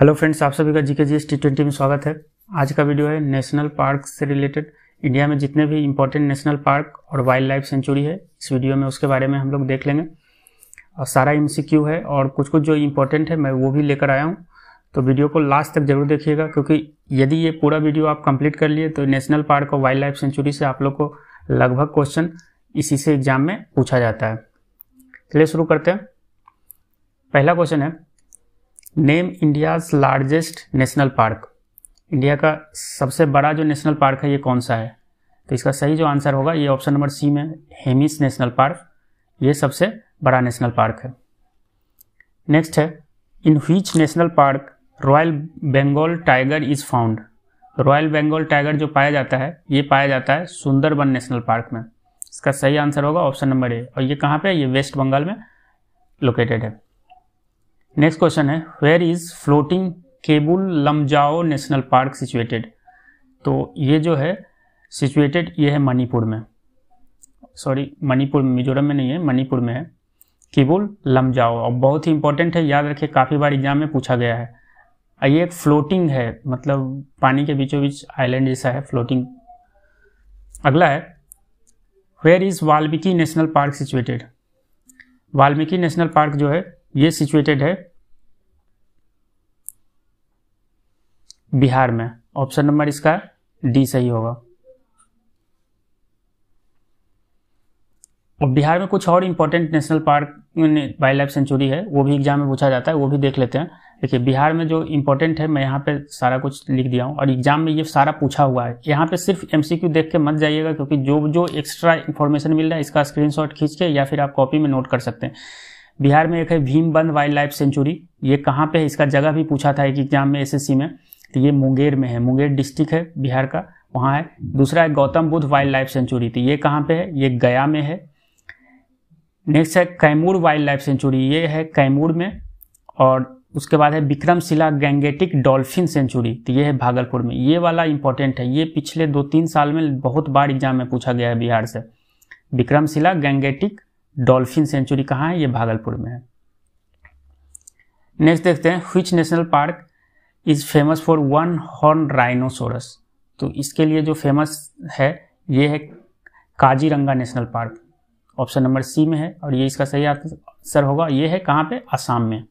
hello friends आप सभी का GK G S T twenty में स्वागत है आज का वीडियो है नेशनल पार्क से रिलेटेड इंडिया में जितने भी इंपॉर्टेंट नेशनल पार्क और वाइल्ड लाइफ सेंचुरी है इस वीडियो में उसके बारे में हम लोग देख लेंगे और सारा एम है और कुछ कुछ जो इम्पोर्टेंट है मैं वो भी लेकर आया हूँ तो वीडियो को लास्ट तक जरूर देखिएगा क्योंकि यदि ये पूरा वीडियो आप कंप्लीट कर लिए तो नेशनल पार्क और वाइल्ड लाइफ सेंचुरी से आप लोग को लगभग क्वेश्चन इसी से एग्जाम में पूछा जाता है चलिए शुरू करते हैं पहला क्वेश्चन है name India's largest national park India का सबसे बड़ा जो नेशनल पार्क है ये कौन सा है तो इसका सही जो आंसर होगा ये ऑप्शन नंबर सी में हेमिस नेशनल पार्क ये सबसे बड़ा नेशनल पार्क है नेक्स्ट है in which national park royal Bengal tiger is found royal Bengal tiger जो पाया जाता है ये पाया जाता है सुंदरबन नेशनल पार्क में इसका सही आंसर होगा ऑप्शन नंबर ए और ये कहाँ पे है ये वेस्ट बंगाल में लोकेटेड है नेक्स्ट क्वेश्चन है where is floating Keibul Lamjao national park situated तो ये जो है सिचुएटेड ये है मणिपुर में सॉरी मणिपुर मिजोरम में नहीं है मणिपुर में है केबुल लमजाओ और बहुत ही इंपॉर्टेंट है याद रखिए काफ़ी बार एग्जाम में पूछा गया है ये एक फ्लोटिंग है मतलब पानी के बीचों बीच आइलैंड जैसा है फ्लोटिंग अगला है where is Valmiki national park situated Valmiki national park जो है ये सिचुएटेड है बिहार में ऑप्शन नंबर इसका डी सही होगा और बिहार में कुछ और important national park wild life sanctuary है वो भी एग्जाम में पूछा जाता है वो भी देख लेते हैं देखिए बिहार में जो इम्पोर्टेंट है मैं यहाँ पे सारा कुछ लिख दिया हूँ और एग्जाम में ये सारा पूछा हुआ है यहाँ पे सिर्फ एमसीक्यू देख के मत जाइएगा क्योंकि जो जो एक्स्ट्रा इन्फॉर्मेशन मिल रहा है इसका शॉट खींच के या फिर आप कॉपी में नोट कर सकते हैं बिहार में एक है भीमबंद वाइल्ड लाइफ सेंचुरी ये कहाँ पे है इसका जगह भी पूछा था एक एग्जाम में एसएससी में तो ये मुंगेर में है मुंगेर डिस्ट्रिक्ट है बिहार का वहाँ है दूसरा है Gautam Buddha wild life sanctuary तो ये कहाँ पे है ये गया में है नेक्स्ट है कैमूर वाइल्ड लाइफ सेंचुरी ये है कैमूर में और उसके बाद है विक्रमशिला गैंगेटिक डॉल्फिन सेंचुरी तो ये है भागलपुर में ये वाला इंपॉर्टेंट है ये पिछले दो तीन साल में बहुत बार एग्जाम में पूछा गया है बिहार से विक्रमशिला गैंगेटिक डॉल्फिन सेंचुरी कहाँ है ये भागलपुर में है नेक्स्ट देखते हैं which national park is famous for one horn rhinoceros तो इसके लिए जो फेमस है ये है Kaziranga national park option number C में है और ये इसका सही आंसर होगा ये है कहाँ पे आसाम में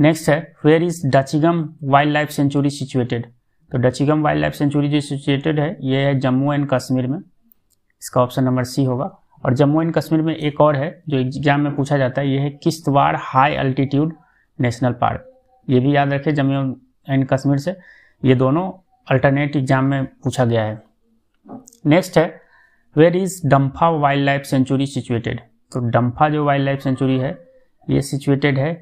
नेक्स्ट है where is Dachigam wild life sanctuary situated तो डचिगम वाइल्ड लाइफ सेंचुरी जो सिचुएटेड है ये है जम्मू एंड कश्मीर में इसका ऑप्शन नंबर सी होगा और जम्मू एंड कश्मीर में एक और है जो एग्जाम में पूछा जाता है ये है Kishtwar high altitude national park ये भी याद रखें जम्मू एंड कश्मीर से ये दोनों अल्टरनेट एग्जाम में पूछा गया है नेक्स्ट है where is Dampa wild life sanctuary situated तो डम्फा जो वाइल्ड लाइफ सेंचुरी है ये सिचुएटेड है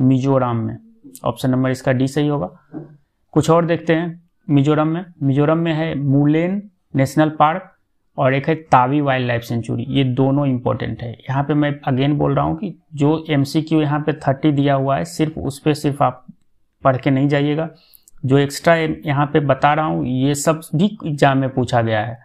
मिजोरम में ऑप्शन नंबर इसका डी सही होगा कुछ और देखते हैं मिजोरम में मिजोरम में है मूलेन नेशनल पार्क और एक है तावी वाइल्ड लाइफ सेंचुरी ये दोनों इंपॉर्टेंट है यहाँ पे मैं अगेन बोल रहा हूँ कि जो एम सी क्यू यहाँ पे थर्टी दिया हुआ है सिर्फ उस पर सिर्फ आप पढ़ के नहीं जाइएगा जो एक्स्ट्रा यहाँ पे बता रहा हूँ ये सब भी एग्जाम में पूछा गया है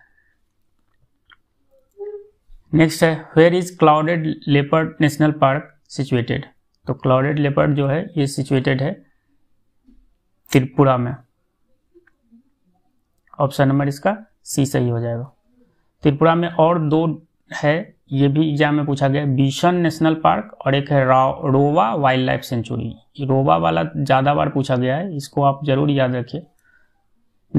नेक्स्ट है where is clouded leopard national park situated तो क्लाउडेड लेपर्ड जो है ये सिचुएटेड है त्रिपुरा में ऑप्शन नंबर इसका सी सही हो जाएगा त्रिपुरा में और दो है ये भी एग्जाम में पूछा गया भीषण नेशनल पार्क और एक है रोवा वाइल्ड लाइफ सेंचुरी रोवा वाला ज़्यादा बार पूछा गया है इसको आप जरूर याद रखिए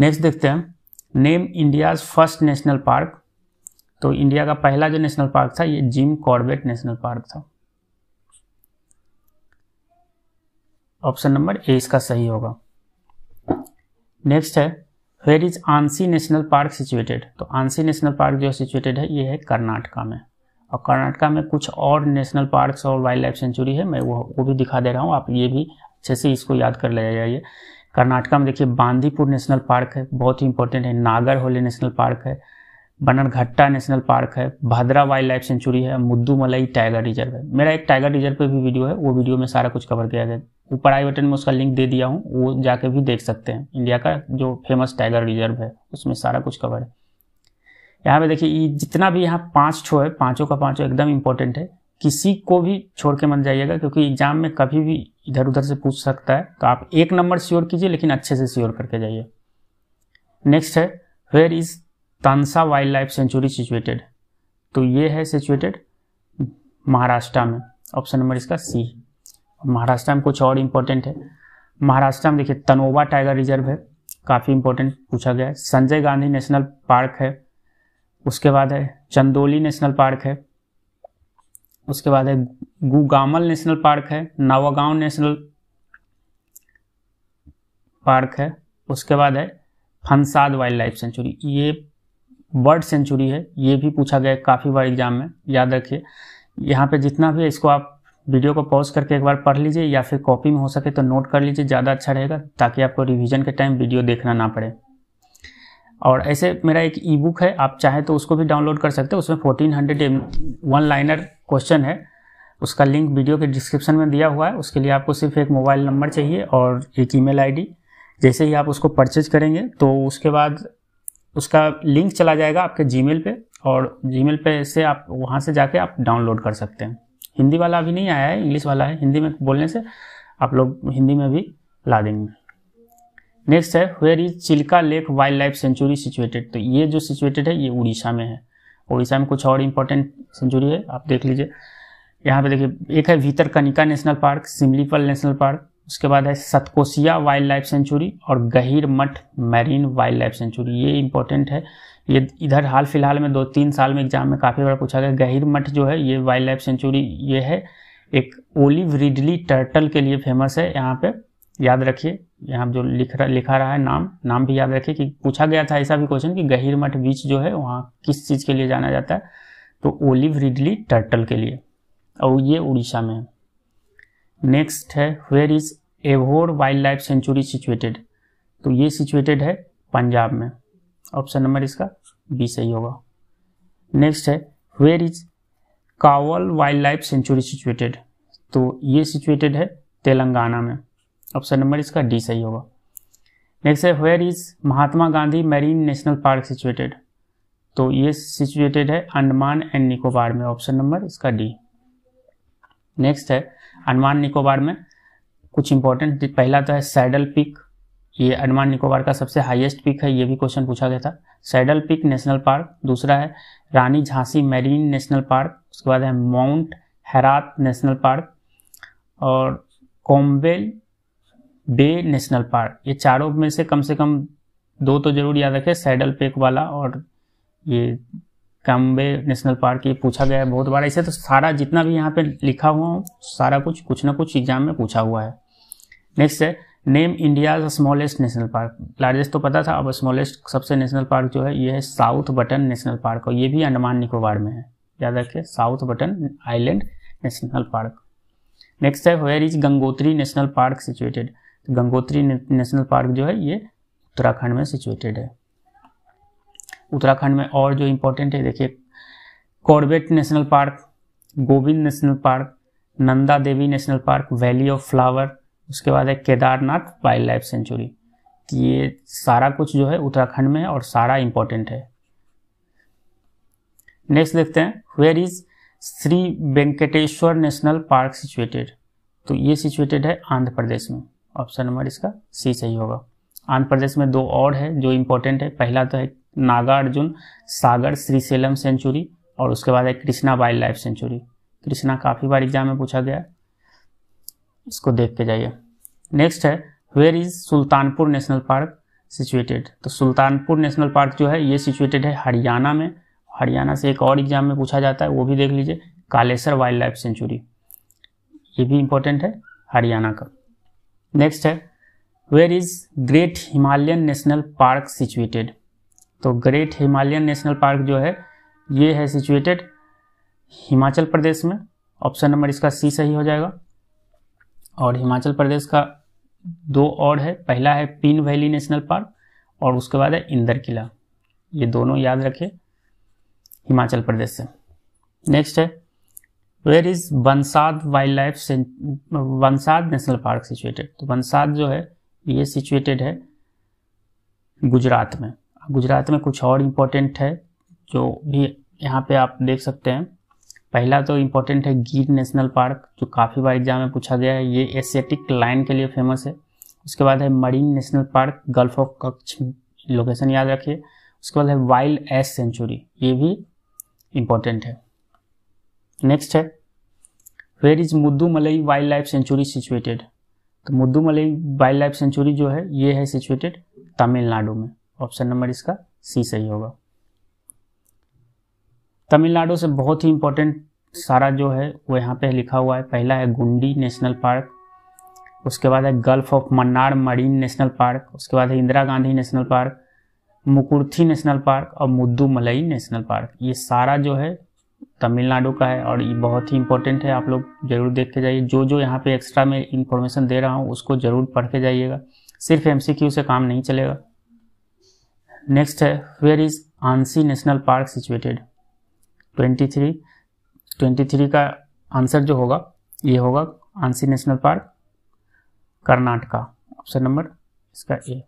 नेक्स्ट देखते हैं name India's first national park तो इंडिया का पहला जो नेशनल पार्क था ये जिम कॉर्बेट नेशनल पार्क था ऑप्शन नंबर ए इसका सही होगा नेक्स्ट है where is Anshi national park situated तो आंसी नेशनल पार्क जो सिचुएटेड है ये है कर्नाटका में और कर्नाटका में कुछ और नेशनल पार्क्स और वाइल्ड लाइफ सेंचुरी है मैं वो वो भी दिखा दे रहा हूँ आप ये भी अच्छे से इसको याद कर ले जाइए कर्नाटका में देखिए बांदीपुर नेशनल पार्क है बहुत ही इंपॉर्टेंट है नागर होली नेशनल पार्क है बनरघट्टा नेशनल पार्क है भद्रा वाइल्ड लाइफ सेंचुरी है मुद्दूमलई टाइगर रिजर्व है मेरा एक टाइगर रिजर्व पर भी वीडियो है वो वीडियो में सारा कुछ कवर किया गया ऊपर आई बटन में उसका लिंक दे दिया हूँ वो जाके भी देख सकते हैं इंडिया का जो फेमस टाइगर रिजर्व है उसमें सारा कुछ कवर है यहाँ पे देखिए ये जितना भी यहाँ पाँच छो है पाँचों का पाँचों एकदम इम्पोर्टेंट है किसी को भी छोड़ के मत जाइएगा क्योंकि एग्जाम में कभी भी इधर उधर से पूछ सकता है तो आप एक नंबर श्योर कीजिए लेकिन अच्छे से श्योर करके जाइए नेक्स्ट है where is Tansa wild life sanctuary situated तो ये है सिचुएटेड महाराष्ट्र में ऑप्शन नंबर इसका सी महाराष्ट्र में कुछ और इम्पोर्टेंट है महाराष्ट्र में देखिए तनोवा टाइगर रिजर्व है काफ़ी इम्पोर्टेंट पूछा गया है संजय गांधी नेशनल पार्क है उसके बाद है चंदोली नेशनल पार्क है उसके बाद है गुगामल नेशनल पार्क है नावागांव नेशनल पार्क है उसके बाद है फंसाद वाइल्ड लाइफ सेंचुरी ये बर्ड सेंचुरी है ये भी पूछा गया है काफ़ी बार एग्जाम में याद रखिए यहाँ पे जितना भी है इसको आप वीडियो को पॉज करके एक बार पढ़ लीजिए या फिर कॉपी में हो सके तो नोट कर लीजिए ज़्यादा अच्छा रहेगा ताकि आपको रिविजन के टाइम वीडियो देखना ना पड़े और ऐसे मेरा एक ई बुक है आप चाहे तो उसको भी डाउनलोड कर सकते हैं उसमें fourteen hundred one liner question है उसका लिंक वीडियो के डिस्क्रिप्शन में दिया हुआ है उसके लिए आपको सिर्फ एक मोबाइल नंबर चाहिए और एक ईमेल आईडी जैसे ही आप उसको परचेज करेंगे तो उसके बाद उसका लिंक चला जाएगा आपके जीमेल पे और जीमेल पे से आप वहाँ से जाके आप डाउनलोड कर सकते हैं हिंदी वाला अभी नहीं आया है इंग्लिश वाला है हिंदी में बोलने से आप लोग हिंदी में भी ला देंगे नेक्स्ट है where is Chilka lake wild life sanctuary situated तो ये जो सिचुएटेड है ये उड़ीसा में है उड़ीसा में कुछ और इम्पोर्टेंट सेंचुरी है आप देख लीजिए यहाँ पे देखिए एक है Bhitarkanika national park Similipal national park उसके बाद है सतकोसिया वाइल्ड लाइफ सेंचुरी और Gahirmatha marine wild life sanctuary ये इंपॉर्टेंट है ये इधर हाल फिलहाल में दो तीन साल में एग्जाम में काफ़ी बार पूछा गया गहिर मठ जो है ये वाइल्ड लाइफ सेंचुरी ये है एक ओलिव रिडली टर्टल के लिए फेमस है यहाँ पे याद रखिए यहाँ जो लिख रहा लिखा रहा है नाम नाम भी याद रखिए कि पूछा गया था ऐसा भी क्वेश्चन कि गहिर मठ बीच जो है वहाँ किस चीज़ के लिए जाना जाता है तो ओलिव रिडली टर्टल के लिए और ये उड़ीसा में है नेक्स्ट है वेयर इज एवोर वाइल्ड लाइफ सेंचुरी सिचुएटेड तो ये सिचुएटेड है पंजाब में ऑप्शन नंबर इसका बी सही होगा नेक्स्ट है where is Kawal wild life sanctuary situated तो ये सिचुएटेड है तेलंगाना में ऑप्शन नंबर इसका डी सही होगा नेक्स्ट है where is Mahatma Gandhi marine national park situated तो ये सिचुएटेड है अंडमान एंड निकोबार में ऑप्शन नंबर इसका डी नेक्स्ट है अंडमान निकोबार में कुछ इंपॉर्टेंट पहला तो है सैडल पिक ये अंडमान निकोबार का सबसे हाईएस्ट पिक है ये भी क्वेश्चन पूछा गया था सैडल पिक नेशनल पार्क दूसरा है Rani Jhansi marine national park उसके बाद है माउंट हैरात नेशनल पार्क और कॉम्बेल बे नेशनल पार्क ये चारों में से कम से कम दो तो जरूर याद रखें सैडल पिक वाला और ये काम्बे नेशनल पार्क ये पूछा गया है बहुत बार ऐसे तो सारा जितना भी यहाँ पे लिखा हुआ सारा कुछ कुछ ना कुछ एग्जाम में पूछा हुआ है नेक्स्ट है name India smallest national park largest तो पता था अब स्मॉलेस्ट सबसे नेशनल पार्क जो है ये है साउथ बटन नेशनल पार्क और ये भी अंडमान निकोबार में है याद रखिए South Button Island national park next है where is Gangotri national park situated Gangotri national park जो है ये उत्तराखंड में सिचुएटेड है उत्तराखंड में और जो इम्पोर्टेंट है देखिए Corbett national park Govind national park Nanda Devi national park valley of flower उसके बाद है केदारनाथ वाइल्ड लाइफ सेंचुरी ये सारा कुछ जो है उत्तराखंड में और सारा इम्पोर्टेंट है नेक्स्ट देखते हैं where is Shri Venkateshwara national park situated तो ये सिचुएटेड है आंध्र प्रदेश में ऑप्शन नंबर इसका सी सही होगा आंध्र प्रदेश में दो और है जो इम्पोर्टेंट है पहला तो है नागार्जुन सागर सेलम सेंचुरी और उसके बाद है Krishna wild life sanctuary Krishna काफ़ी बार एग्जाम में पूछा गया इसको देख के जाइए नेक्स्ट है where is Sultanpur national park situated तो सुल्तानपुर नेशनल पार्क जो है ये सिचुएटेड है हरियाणा में हरियाणा से एक और एग्जाम में पूछा जाता है वो भी देख लीजिए कालेसर वाइल्ड लाइफ सेंचुरी ये भी इम्पोर्टेंट है हरियाणा का नेक्स्ट है where is great Himalayan national park situated तो ग्रेट हिमालयन नेशनल पार्क जो है ये है सिचुएटेड हिमाचल प्रदेश में ऑप्शन नंबर इसका सी सही हो जाएगा और हिमाचल प्रदेश का दो और है पहला है पीन वैली नेशनल पार्क और उसके बाद है इंदर किला ये दोनों याद रखें हिमाचल प्रदेश से नेक्स्ट है where is Wayanad wild life Wayanad national park situated तो वंसाद जो है ये सिचुएटेड है गुजरात में गुजरात में कुछ और इम्पोर्टेंट है जो भी यहाँ पे आप देख सकते हैं पहला तो इम्पोर्टेंट है गिर नेशनल पार्क जो काफ़ी बार एग्जाम में पूछा गया है ये एशियाटिक लाइन के लिए फेमस है उसके बाद है marine national park gulf of Kutch location याद रखिए उसके बाद है वाइल्ड एस सेंचुरी ये भी इम्पोर्टेंट है नेक्स्ट है वेयर इज मुद्दू मलई वाइल्ड लाइफ सेंचुरी सिचुएटेड तो मुद्दू मलई वाइल्ड लाइफ सेंचुरी जो है ये है सिचुएटेड तमिलनाडु में ऑप्शन नंबर इसका सी सही होगा तमिलनाडु से बहुत ही इंपॉर्टेंट सारा जो है वो यहाँ पे लिखा हुआ है पहला है गुंडी नेशनल पार्क उसके बाद है gulf of Mannar marine national park उसके बाद है Indira Gandhi national park Mukurthi national park और मुद्दू मलई नेशनल पार्क ये सारा जो है तमिलनाडु का है और ये बहुत ही इंपॉर्टेंट है आप लोग जरूर देख के जाइए जो जो यहाँ पे एक्स्ट्रा में इंफॉर्मेशन दे रहा हूँ उसको जरूर पढ़ के जाइएगा सिर्फ एमसीक्यू से काम नहीं चलेगा नेक्स्ट है where is Anshi national park situated 23 23 का आंसर जो होगा ये होगा Anshi national park Karnataka option number इसका ए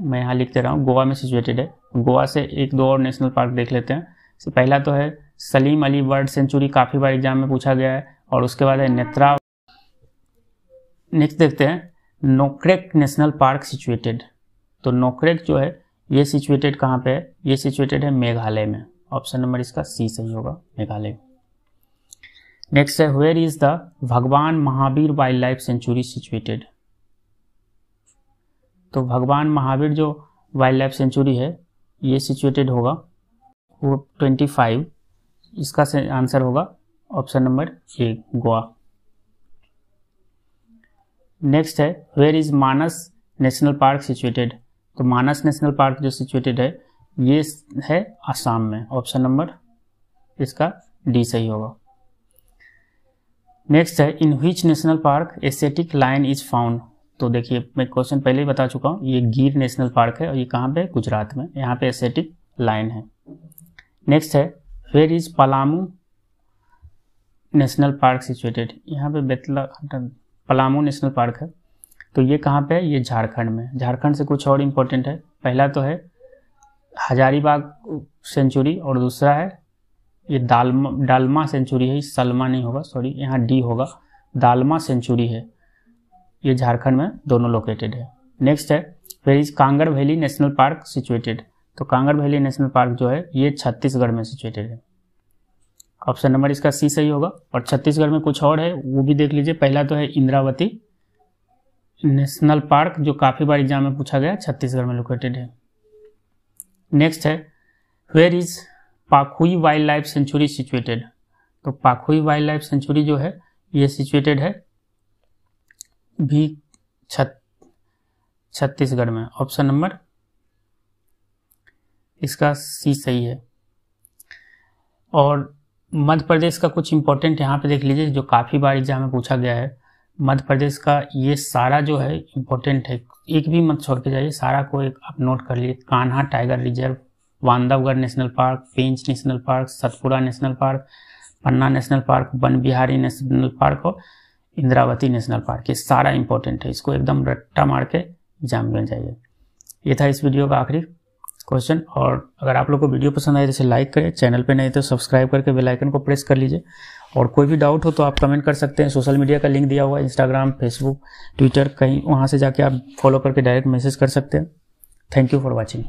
मैं यहाँ लिख दे रहा हूँ गोवा में सिचुएटेड है गोवा से एक दो और नेशनल पार्क देख लेते हैं पहला तो है सलीम अली बर्ड सेंचुरी काफ़ी बार एग्जाम में पूछा गया है और उसके बाद है नेत्रा नेक्स्ट देखते हैं नोक्रेक नेशनल पार्क सिचुएटेड तो नोकरेक जो है ये सिचुएटेड कहाँ पे है ये सिचुएटेड है मेघालय में ऑप्शन नंबर इसका सी सही होगा मेघालय नेक्स्ट है where is the Bhagwan Mahavir wild life sanctuary situated तो भगवान महावीर जो वाइल्ड लाइफ सेंचुरी है ये सिचुएटेड होगा वो ट्वेंटी फाइव इसका आंसर होगा option number A Goa next है where is Manas national park situated तो मानस नेशनल पार्क जो सिचुएटेड है ये है आसाम में ऑप्शन नंबर इसका डी सही होगा नेक्स्ट है in which national park Asiatic lion is found तो देखिए मैं क्वेश्चन पहले ही बता चुका हूँ ये गिर नेशनल पार्क है और ये कहाँ पे गुजरात में यहाँ पे एसेटिक लाइन है नेक्स्ट है where is Palamu national park situated यहाँ पे बेतला पलामू नेशनल पार्क है तो ये कहाँ पे है ये झारखंड में झारखंड से कुछ और इम्पोर्टेंट है पहला तो है हजारीबाग सेंचुरी और दूसरा है ये दालमा डालमा सेंचुरी है सलमा नहीं होगा सॉरी यहाँ डी होगा दालमा सेंचुरी है ये झारखंड में दोनों लोकेटेड है नेक्स्ट है where is Kanger valley national park situated तो कांगड़ वैली नेशनल पार्क जो है ये छत्तीसगढ़ में सिचुएटेड है ऑप्शन नंबर इसका सी सही होगा और छत्तीसगढ़ में कुछ और है वो भी देख लीजिए पहला तो है इंद्रावती नेशनल पार्क जो काफ़ी बार एग्जाम में पूछा गया छत्तीसगढ़ में लोकेटेड है नेक्स्ट है where is Pakhui wild life sanctuary situated तो पाखुई वाइल्ड लाइफ सेंचुरी जो है ये सिचुएटेड है भी छत्तीसगढ़ में ऑप्शन नंबर इसका सी सही है और मध्य प्रदेश का कुछ इंपॉर्टेंट यहाँ पे देख लीजिए जो काफ़ी बार एग्जाम में पूछा गया है मध्य प्रदेश का ये सारा जो है इम्पोर्टेंट है एक भी मत छोड़ के जाइए सारा को एक आप नोट कर लिए Kanha tiger reserve Bandhavgarh national park Pench national park Satpura national park Panna national park Van Vihar national park और इंद्रावती नेशनल पार्क ये सारा इम्पोर्टेंट है इसको एकदम रट्टा मार के एग्जाम में जाइए ये था इस वीडियो का आखिरी क्वेश्चन और अगर आप लोग को वीडियो पसंद आए तो इसे लाइक करें चैनल पर नहीं तो सब्सक्राइब करके बेलाइकन को प्रेस कर लीजिए और कोई भी डाउट हो तो आप कमेंट कर सकते हैं सोशल मीडिया का लिंक दिया हुआ है इंस्टाग्राम फेसबुक ट्विटर कहीं वहाँ से जाके आप फॉलो करके डायरेक्ट मैसेज कर सकते हैं थैंक यू फॉर वॉचिंग